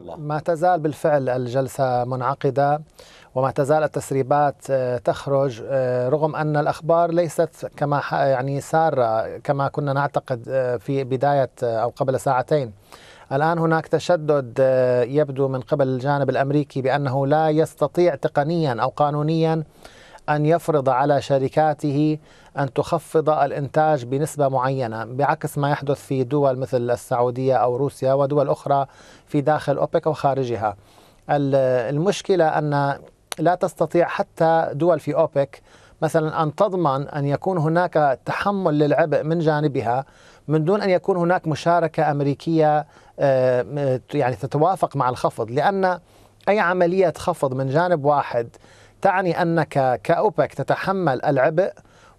الله. ما تزال بالفعل الجلسة منعقدة وما تزال التسريبات آه، تخرج آه، رغم أن الأخبار ليست كما يعني سارة كما كنا نعتقد آه، في بداية أو قبل ساعتين الآن هناك تشدد يبدو من قبل الجانب الأمريكي بأنه لا يستطيع تقنيا أو قانونيا أن يفرض على شركاته أن تخفض الإنتاج بنسبة معينة بعكس ما يحدث في دول مثل السعودية أو روسيا ودول أخرى في داخل أوبك وخارجها المشكلة أن لا تستطيع حتى دول في أوبك مثلا أن تضمن أن يكون هناك تحمل للعبء من جانبها من دون أن يكون هناك مشاركة أمريكية آه، يعني تتوافق مع الخفض لأن أي عملية خفض من جانب واحد تعني أنك كأوبك تتحمل العبء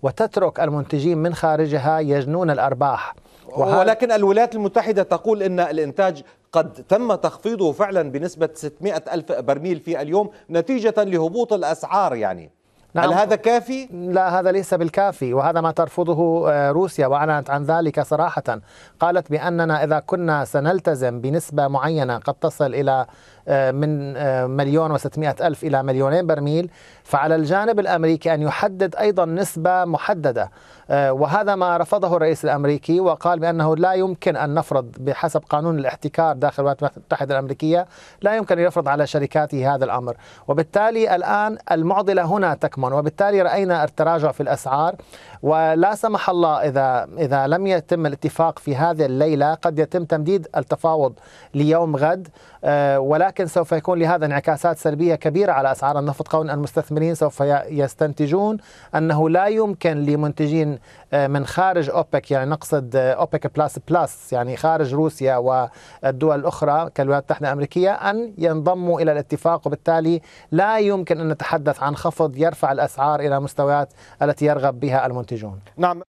وتترك المنتجين من خارجها يجنون الأرباح ولكن الولايات المتحدة تقول أن الإنتاج قد تم تخفيضه فعلا بنسبة 600 ألف برميل في اليوم نتيجة لهبوط الأسعار يعني نعم. هل هذا كافي؟ لا هذا ليس بالكافي وهذا ما ترفضه آه، روسيا واعلنت عن ذلك صراحه قالت باننا اذا كنا سنلتزم بنسبه معينه قد تصل الى آه، من آه، مليون وستمائة ألف إلى مليونين برميل فعلى الجانب الأمريكي أن يحدد أيضا نسبة محددة آه، وهذا ما رفضه الرئيس الأمريكي وقال بأنه لا يمكن أن نفرض بحسب قانون الاحتكار داخل الولايات المتحدة الأمريكية لا يمكن أن يفرض على شركاته هذا الأمر وبالتالي الآن المعضلة هنا تكمن وبالتالي رأينا التراجع في الأسعار ولا سمح الله إذا إذا لم يتم الاتفاق في هذه الليلة قد يتم تمديد التفاوض ليوم غد ولكن ولكن سوف يكون لهذا انعكاسات سلبية كبيرة على أسعار النفط كون المستثمرين سوف يستنتجون أنه لا يمكن لمنتجين آه، من خارج أوبك يعني نقصد آه، أوبك بلس بلس يعني خارج روسيا والدول الأخرى كالولايات المتحدة الأمريكية أن ينضموا إلى الاتفاق وبالتالي لا يمكن أن نتحدث عن خفض يرفع الأسعار إلى مستويات التي يرغب بها المنتجون نعم